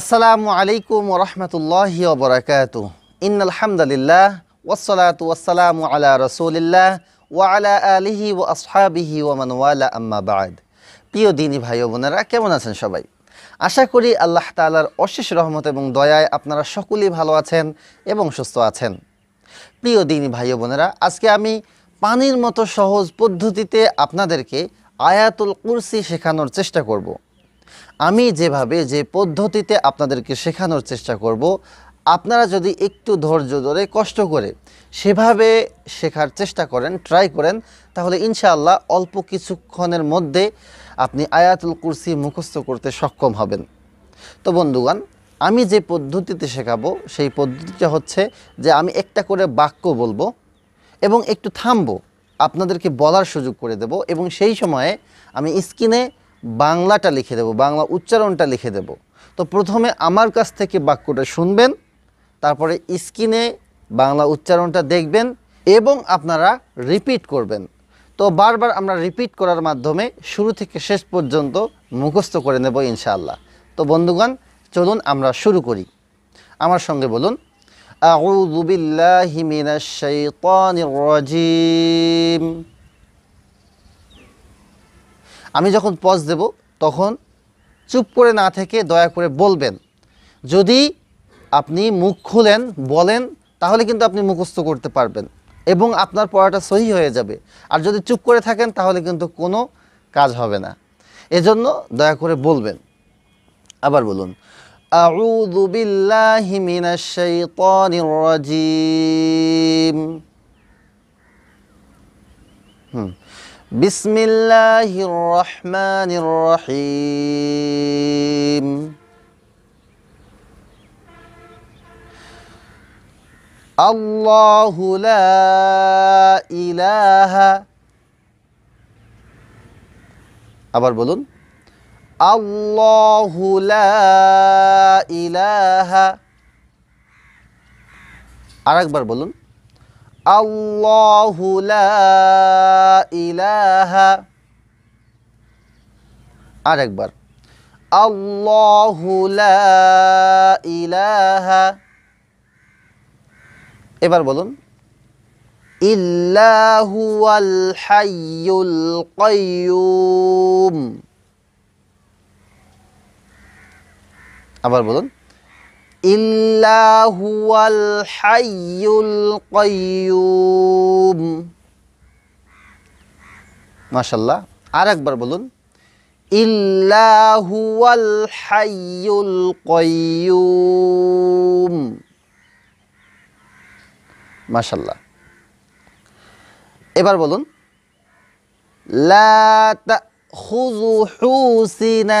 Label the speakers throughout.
Speaker 1: আসসালামু আলাইকুম রহমতুল্লাহ বরাকাত ইন আলহামদুলিল্লাহ ওসলাত ওয়াসালাম আলা রসুলিল্লাহ ওয়ালা আলিহি ও আসহাবিহি ওমানওয়ালা আম্মাবাদ প্রিয় দিনী ভাই ও বোনেরা কেমন আছেন সবাই আশা করি আল্লাহ তালার অশেষ রহমত এবং দয়ায় আপনারা সকলেই ভালো আছেন এবং সুস্থ আছেন প্রিয় দিনী ভাই ও বোনেরা আজকে আমি পানির মতো সহজ পদ্ধতিতে আপনাদেরকে আয়াতুল কুরসি শেখানোর চেষ্টা করবো আমি যেভাবে যে পদ্ধতিতে আপনাদেরকে শেখানোর চেষ্টা করব আপনারা যদি একটু ধৈর্য ধরে কষ্ট করে সেভাবে শেখার চেষ্টা করেন ট্রাই করেন তাহলে ইনশাআল্লাহ অল্প কিছুক্ষণের মধ্যে আপনি আয়াতুল কুরসি মুখস্থ করতে সক্ষম হবেন তো বন্ধুগণ আমি যে পদ্ধতিতে শেখাবো সেই পদ্ধতিটা হচ্ছে যে আমি একটা করে বাক্য বলবো এবং একটু থামবো আপনাদেরকে বলার সুযোগ করে দেব এবং সেই সময়ে আমি স্ক্রিনে বাংলাটা লিখে দেব বাংলা উচ্চারণটা লিখে দেব তো প্রথমে আমার কাছ থেকে বাক্যটা শুনবেন তারপরে স্ক্রিনে বাংলা উচ্চারণটা দেখবেন এবং আপনারা রিপিট করবেন তো বারবার আমরা রিপিট করার মাধ্যমে শুরু থেকে শেষ পর্যন্ত মুখস্থ করে নেব ইনশাআল্লাহ তো বন্ধুগণ চলুন আমরা শুরু করি আমার সঙ্গে বলুন আউযু বিল্লাহি মিনাশ শাইতানির রাজীম আমি যখন পজ দেব তখন চুপ করে না থেকে দয়া করে বলবেন যদি আপনি মুখ খুলেন বলেন তাহলে কিন্তু আপনি মুখস্থ করতে পারবেন এবং আপনার পড়াটা সহি হয়ে যাবে আর যদি চুপ করে থাকেন তাহলে কিন্তু কোনো কাজ হবে না এজন্য দয়া করে বলবেন আবার বলুন আউযু বিল্লাহি মিনাশ শাইতানির রাজিম হুম بسم الله الرحمن الرحيم الله لا إله أبر بلون الله لا إله أكبر بلون الله لا إله আরেকবার الله لا إله এবার বলুন إلا هو الحي القيوم আবার বলুন মাশাল্লাহ আর একবার বলুন ইহুয়াল হাইল কয়ুম মাশাল্লাহ এবার বলুন লা হুজু হুসিনা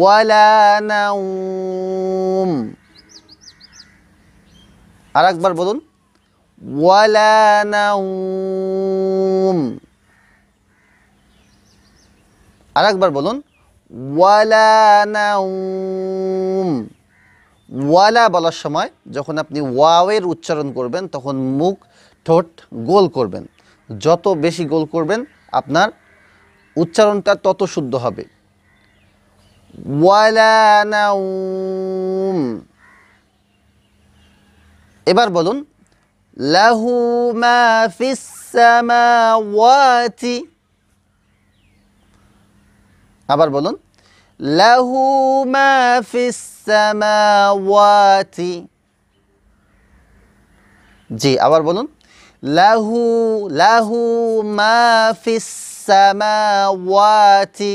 Speaker 1: ولا نوم আর একবার বলুন ওয়ালা আর একবার বলুন ওয়ালা ওয়ালা বলার সময় যখন আপনি ওয়াওয়ের উচ্চারণ করবেন তখন মুখ ঠোঁট গোল করবেন যত বেশি গোল করবেন আপনার উচ্চারণটা তত শুদ্ধ হবে ওয়ালা নাউম এবার বলুন লাহু মা ফিস সামাওয়াতি আবার বলুন লাহু মা ফিস সামাওয়াতি জি আবার বলুন লাহু লাহু মা ফিস সামাওয়াতি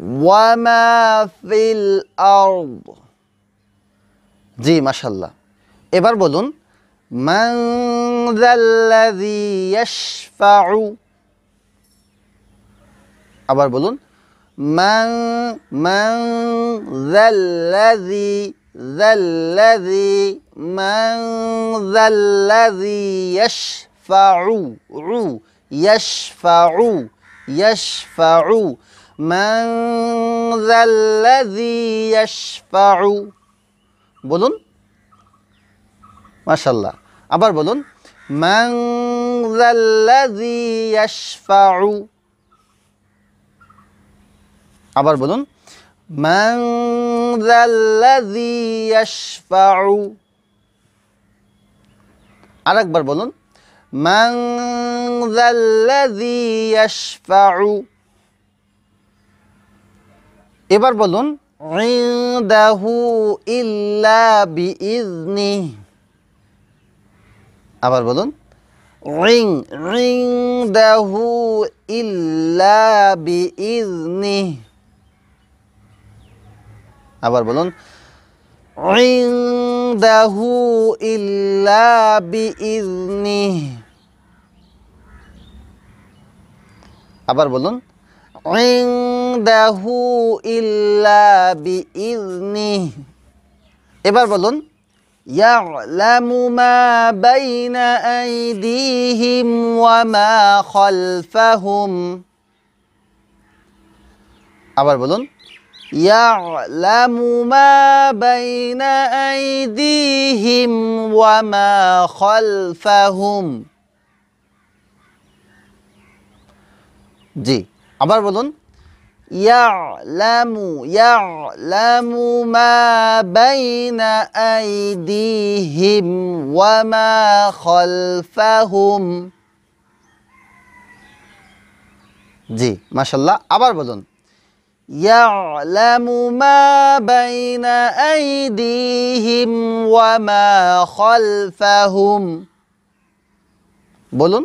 Speaker 1: وما في الأرض جي ما شاء الله إبر بولون من ذا الذي يشفع أبر بولون من من ذا الذي ذا الذي من ذا الذي يشفع يشفع يشفع, يشفع من ذا الذي يشفع بولون ما شاء الله عبر بولون من ذا الذي يشفع عبر بولون من ذا الذي يشفع على اكبر بولون من ذا الذي يشفع এবার বলুন আবার বলুন রিং রিং দাহু ইল্লা আবার বলুন রিং দাহু ইল্লা আবার বলুন عنده إلا بإذنه إبر بلون يعلم ما بين أيديهم وما خلفهم أبر بلون يعلم ما بين أيديهم وما خلفهم جي আবার বলুন ইয়ালামু ইয়ালামু মা বাইনা আইদিহিম ওয়া মা খালফাহুম জি মাশাআল্লাহ আবার বলুন يعلم ما بين أيديهم وما خلفهم খালফাহুম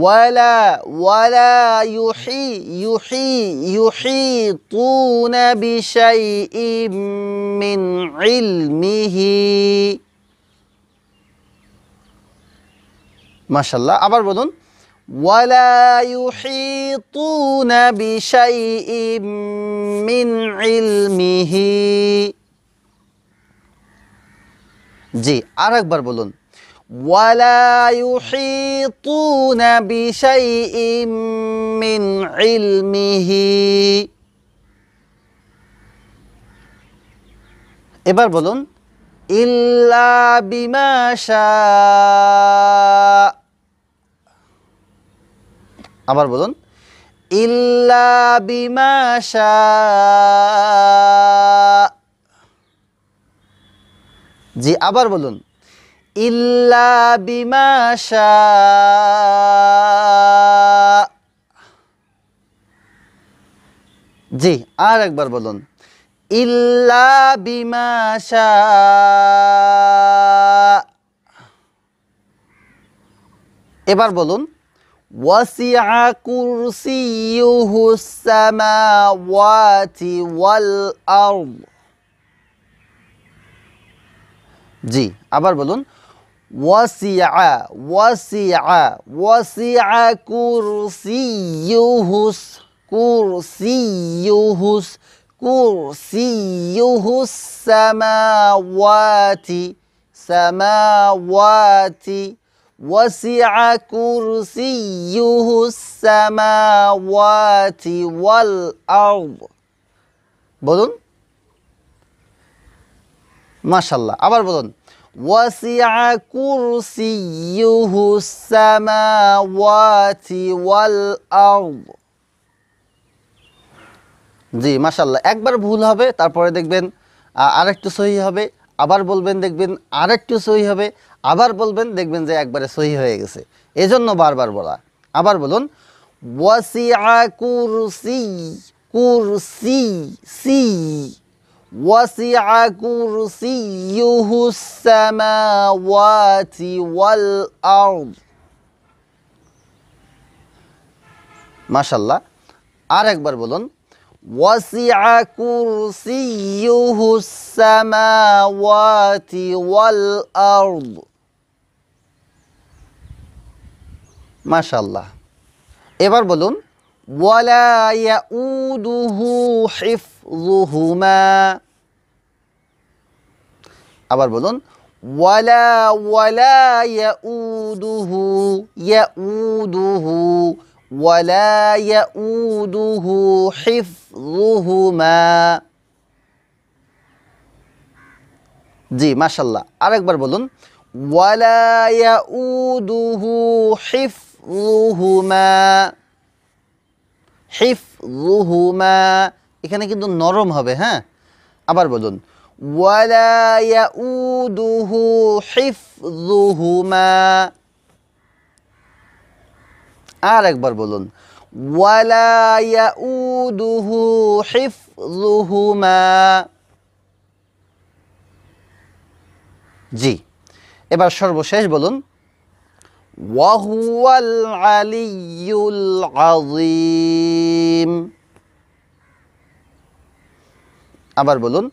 Speaker 1: ওয়ালা ওয়ালা ইউহি ইউহি ইউহি তুনা বিষাই মিন ইলমিহি মাশাল্লাহ আবার বলুন ওয়ালা ইউহিতুনা বিশাইইম মিন ইলমিহি জি আরেকবার বলুন ولا يحيطون بشيء من علمه এবার বলুন ইল্লা বিমাশা আবার বলুন ইল্লা বিমাশা জি আবার বলুন ইল্লা বিমাশা জি আর একবার বলুন ইল্লা বিমাশা এবার বলুন ওয়াসিআ কুরসিয়ুহু সামাওয়াতি ওয়াল আরদ জি আবার বলুন وسع وسع وسع كرسيه كرسيه كرسيه السماوات سماوات وسع كرسيه السماوات والأرض ما شاء الله عبر بدون وَسِعَ كُرْسِيُّهُ السَّمَاوَاتِ وَالْأَرْضِ জি মাশাল্লাহ একবার ভুল হবে তারপরে দেখবেন আরেকটু সহি হবে আবার বলবেন দেখবেন আরেকটু সহি হবে আবার বলবেন দেখবেন যে একবারে সহি হয়ে গেছে এজন্য বারবার বলা আবার বলুন ওয়াসিয়া কুরসি কুরসি সি وسع كرسيه السماوات والأرض ما شاء الله أرك بربلون وسع كرسيه السماوات والأرض ما شاء الله إبر بلون ولا يؤوده حفظهما আবার বলুন ওয়ালা ওয়ালা ইয়াউদুহু ইয়াউদুহু ওয়ালা ইয়াউদুহু হিফযুহুমা জি মাশাল্লাহ আরেকবার বলুন ওয়ালা ইয়াউদুহু হিফযুহুমা হিফযুহুমা এখানে কিন্তু নরম হবে হ্যাঁ আবার বলুন ولا يؤوده حفظهما আর একবার বলুন ولا يؤوده حفظهما জি এবার সর্বশেষ বলুন وهو العلي العظيم আবার বলুন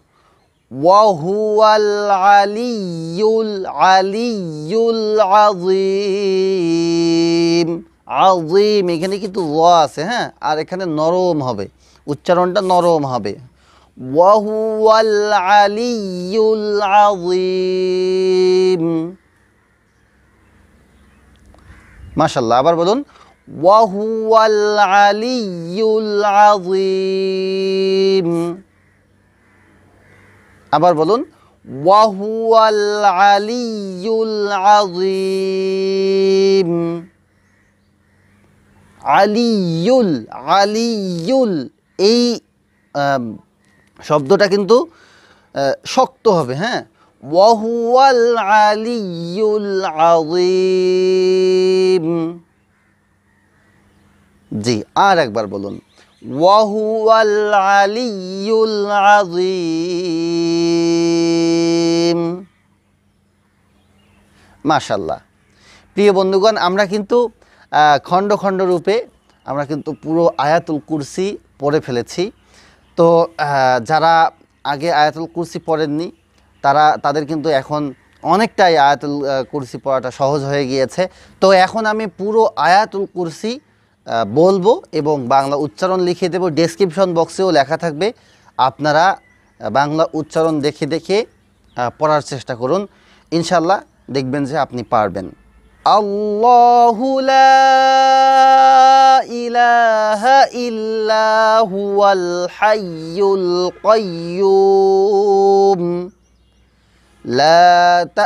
Speaker 1: আজিম এখানে কিন্তু র আছে হ্যাঁ আর এখানে নরম হবে উচ্চারণটা নরম হবে ওয়াহুয়াল মাশাল্লাহ আবার বলুন ওয়াহুয়াল আলিউল আজিম আবার বলুন ওয়াহুয়াল আলিউল আলিউল এই শব্দটা কিন্তু শক্ত হবে হ্যাঁ ওয়াহুয়াল আলিউল আজিম জি আর একবার বলুন وهو العلي العظيم মাশাল্লাহ প্রিয় বন্ধুগণ আমরা কিন্তু খণ্ড খণ্ড রূপে আমরা কিন্তু পুরো আয়াতুল কুরসি পড়ে ফেলেছি তো যারা আগে আয়াতুল কুরসি পড়েননি তারা তাদের কিন্তু এখন অনেকটাই আয়াতুল কুরসি পড়াটা সহজ হয়ে গিয়েছে তো এখন আমি পুরো আয়াতুল কুরসি বলবো এবং বাংলা উচ্চারণ লিখে দেব ডেসক্রিপশন বক্সেও লেখা থাকবে আপনারা বাংলা উচ্চারণ দেখে দেখে পড়ার চেষ্টা করুন ইনশাল্লাহ দেখবেন যে আপনি পারবেন আল্লাহু লা ইলাহা লা তা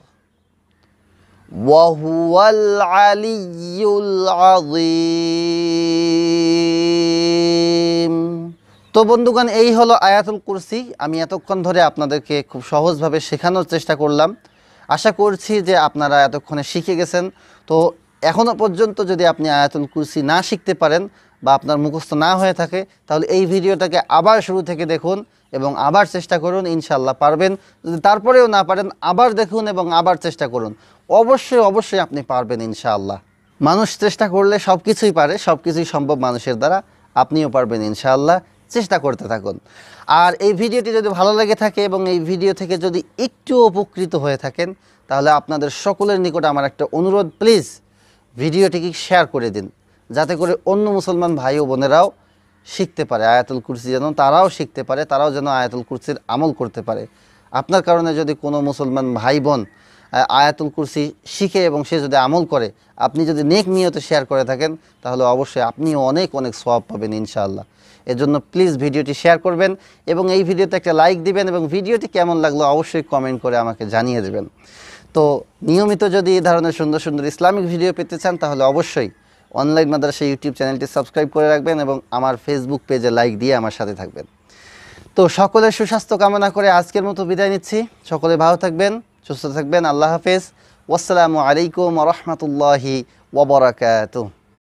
Speaker 1: وهو العلي العظيم তো বন্ধুগণ এই হলো আয়াতুল কুরসি আমি এতক্ষণ ধরে আপনাদেরকে খুব সহজভাবে শেখানোর চেষ্টা করলাম আশা করছি যে আপনারা এতক্ষণে শিখে গেছেন তো এখনও পর্যন্ত যদি আপনি আয়াতুল কুরসি না শিখতে পারেন বা আপনার মুখস্থ না হয়ে থাকে তাহলে এই ভিডিওটাকে আবার শুরু থেকে দেখুন এবং আবার চেষ্টা করুন ইনশাল্লাহ পারবেন যদি তারপরেও না পারেন আবার দেখুন এবং আবার চেষ্টা করুন অবশ্যই অবশ্যই আপনি পারবেন ইনশাআল্লাহ মানুষ চেষ্টা করলে সব কিছুই পারে সব কিছুই সম্ভব মানুষের দ্বারা আপনিও পারবেন ইনশাআল্লাহ চেষ্টা করতে থাকুন আর এই ভিডিওটি যদি ভালো লেগে থাকে এবং এই ভিডিও থেকে যদি একটু উপকৃত হয়ে থাকেন তাহলে আপনাদের সকলের নিকট আমার একটা অনুরোধ প্লিজ ভিডিওটিকে শেয়ার করে দিন যাতে করে অন্য মুসলমান ভাই ও বোনেরাও শিখতে পারে আয়াতুল কুরসি যেন তারাও শিখতে পারে তারাও যেন আয়াতুল কুরসির আমল করতে পারে আপনার কারণে যদি কোনো মুসলমান ভাই বোন আয়াতুল কুরসি শিখে এবং সে যদি আমল করে আপনি যদি নেক নিয়তে শেয়ার করে থাকেন তাহলে অবশ্যই আপনিও অনেক অনেক সব পাবেন ইনশাআল্লাহ এর জন্য প্লিজ ভিডিওটি শেয়ার করবেন এবং এই ভিডিওতে একটা লাইক দিবেন এবং ভিডিওটি কেমন লাগলো অবশ্যই কমেন্ট করে আমাকে জানিয়ে দেবেন তো নিয়মিত যদি এই ধরনের সুন্দর সুন্দর ইসলামিক ভিডিও পেতে চান তাহলে অবশ্যই অনলাইন মাদ্রাসা ইউটিউব চ্যানেলটি সাবস্ক্রাইব করে রাখবেন এবং আমার ফেসবুক পেজে লাইক দিয়ে আমার সাথে থাকবেন তো সকলের সুস্বাস্থ্য কামনা করে আজকের মতো বিদায় নিচ্ছি সকলে ভালো থাকবেন সুস্থ থাকবেন আল্লাহ হাফেজ ওসালামু আলাইকুম রহমতুল্লাহি ওবরাকাত